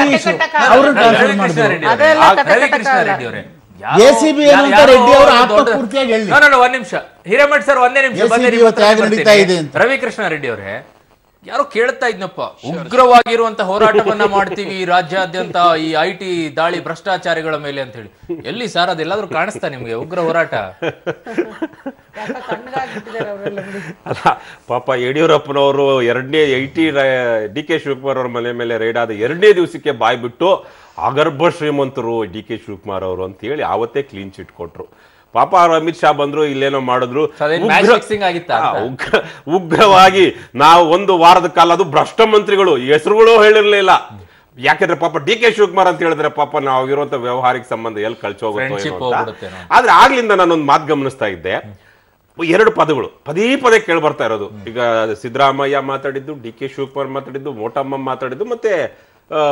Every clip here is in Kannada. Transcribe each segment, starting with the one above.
ಗಿರೀಶ್ ಕೃಷ್ಣ ರೆಡ್ಡಿ ಅವರೇ ಎಸಿಬಿ ರೆಡ್ಡಿ ಒಂದ್ ನಿಮಿಷ ಹಿರೇಮಠ ಸರ್ ಒಂದೇ ನಿಮಿಷ ರವಿಕೃಷ್ಣ ರೆಡ್ಡಿ ಅವರೇ ಯಾರೋ ಕೇಳ್ತಾ ಇದ್ನಪ್ಪ ಉಗ್ರವಾಗಿರುವಂತ ಹೋರಾಟವನ್ನ ಮಾಡ್ತೀವಿ ರಾಜ್ಯಾದ್ಯಂತ ಈ ಐ ಟಿ ದಾಳಿ ಭ್ರಷ್ಟಾಚಾರಿಗಳ ಮೇಲೆ ಅಂತ ಹೇಳಿ ಎಲ್ಲಿ ಸರ್ ಅದೆಲ್ಲಾದ್ರೂ ಕಾಣಿಸ್ತಾ ನಿಮ್ಗೆ ಉಗ್ರ ಹೋರಾಟ ಅಲ್ಲ ಪಾಪ ಯಡಿಯೂರಪ್ಪನವರು ಎರಡನೇ I T D K Shivakumar ಅವ್ರ ಮನೆ ಮೇಲೆ ರೈಡ್ ಆದ ಎರಡನೇ ದಿವಸಕ್ಕೆ ಬಾಯ್ಬಿಟ್ಟು ಅಗರ್ಭ ಶ್ರೀಮಂತರು ಡಿ ಕೆ ಶಿವಕುಮಾರ್ ಅವರು ಅಂತ ಹೇಳಿ ಆವತ್ತೇ ಕ್ಲೀನ್ ಚಿಟ್ ಕೊಟ್ರು ಪಾಪ ಅವರು ಅಮಿತ್ ಶಾ ಬಂದ್ರು ಇಲ್ಲೇನೋ ಮಾಡಿದ್ರು ಉಗ್ರವಾಗಿ ನಾವು ಒಂದು ವಾರದ ಕಾಲ ಅದು ಭ್ರಷ್ಟ ಮಂತ್ರಿಗಳು ಹೆಸರುಗಳು ಹೇಳಿರ್ಲಿಲ್ಲ ಯಾಕಂದ್ರೆ ಪಾಪ ಡಿ ಕೆ ಶಿವಕುಮಾರ್ ಅಂತ ಹೇಳಿದ್ರೆ ಪಾಪ ನಾವು ಇರುವಂತ ವ್ಯವಹಾರಿಕ ಸಂಬಂಧ ಎಲ್ಲಿ ಕಳ್ಚೋಗುತ್ತೆ ಆದ್ರೆ ಆಗ್ಲಿಂದ ನಾನೊಂದು ಮಾತು ಗಮನಿಸ್ತಾ ಇದ್ದೆ ಎರಡು ಪದಗಳು ಪದೇ ಪದೇ ಕೇಳಿ ಬರ್ತಾ ಇರೋದು ಈಗ ಸಿದ್ದರಾಮಯ್ಯ ಮಾತಾಡಿದ್ದು ಡಿ ಕೆ ಶಿವಕುಮಾರ್ ಮಾತಾಡಿದ್ದು ಮೋಟಮ್ಮ ಮಾತಾಡಿದ್ದು ಮತ್ತೆ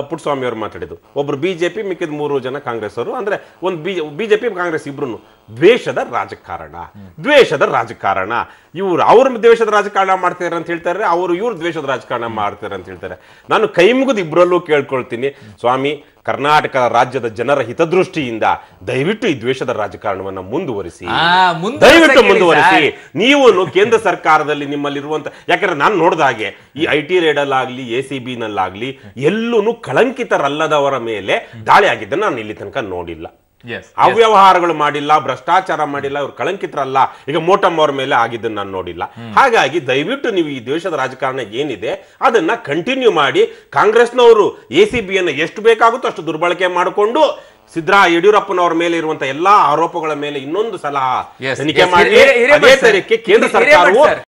ಪುಟ್ಸ್ವಾಮಿ ಅವರು ಮಾತಾಡಿದ್ದು ಒಬ್ಬರು ಬಿ ಜೆ ಪಿ ಮಿಕ್ಕಿದ ಮೂರು ಜನ ಕಾಂಗ್ರೆಸ್ ಅವರು ಅಂದ್ರೆ ಒಂದು ಬಿ ಜೆ ಪಿ ಕಾಂಗ್ರೆಸ್ ಇಬ್ರು ದ್ವೇಷದ ರಾಜಕಾರಣ ದ್ವೇಷದ ರಾಜಕಾರಣ ಇವ್ರು ಅವ್ರ ದ್ವೇಷದ ರಾಜಕಾರಣ ಮಾಡ್ತಿದ್ದಾರೆ ಅಂತ ಹೇಳ್ತಾರೆ ಅವರು ಇವ್ರು ದ್ವೇಷದ ರಾಜಕಾರಣ ಮಾಡ್ತಾರೆ ಅಂತ ಹೇಳ್ತಾರೆ ನಾನು ಕೈ ಮುಗಿದು ಇಬ್ಬರಲ್ಲೂ ಕೇಳ್ಕೊಳ್ತೀನಿ ಸ್ವಾಮಿ ಕರ್ನಾಟಕ ರಾಜ್ಯದ ಜನರ ಹಿತದೃಷ್ಟಿಯಿಂದ ದಯವಿಟ್ಟು ಈ ದ್ವೇಷದ ರಾಜಕಾರಣವನ್ನು ಮುಂದುವರಿಸಿ ದಯವಿಟ್ಟು ಮುಂದುವರಿಸಿ ನೀವು ಕೇಂದ್ರ ಸರ್ಕಾರದಲ್ಲಿ ನಿಮ್ಮಲ್ಲಿರುವಂತ ಯಾಕಂದ್ರೆ ನಾನು ನೋಡಿದ ಹಾಗೆ ಈ ಐ ಟಿ ರೇಡಲ್ಲಾಗ್ಲಿ ಎ ಸಿ ಬಿ ನಲ್ಲಾಗ್ಲಿ ಎಲ್ಲೂ ಕಳಂಕಿತರಲ್ಲದವರ ಮೇಲೆ ದಾಳಿ ಆಗಿದ್ದನ್ನು ನಾನು ಇಲ್ಲಿ ತನಕ ನೋಡಿಲ್ಲ ಅವ್ಯವಹಾರಗಳು ಮಾಡಿಲ್ಲ ಭ್ರಷ್ಟಾಚಾರ ಮಾಡಿಲ್ಲ ಇವ್ರು ಕಳಂಕಿತರಲ್ಲ ಈಗ ಮೋಟಮ್ ಅವ್ರ ಮೇಲೆ ಆಗಿದ್ದನ್ನು ನಾನು ನೋಡಿಲ್ಲ ಹಾಗಾಗಿ ದಯವಿಟ್ಟು ನೀವು ಈ ದೇಶದ ರಾಜಕಾರಣ ಏನಿದೆ ಅದನ್ನ ಕಂಟಿನ್ಯೂ ಮಾಡಿ ಕಾಂಗ್ರೆಸ್ನವರು ಎ ಸಿ ಎಷ್ಟು ಬೇಕಾಗುತ್ತೋ ಅಷ್ಟು ದುರ್ಬಳಕೆ ಮಾಡಿಕೊಂಡು ಸಿದ್ದರಾ ಯಡಿಯೂರಪ್ಪನವರ ಮೇಲೆ ಇರುವಂತಹ ಎಲ್ಲಾ ಆರೋಪಗಳ ಮೇಲೆ ಇನ್ನೊಂದು ಸಲಹಾ ತನಿಖೆ ಮಾಡಿ ಕೇಂದ್ರ ಸರ್ಕಾರವು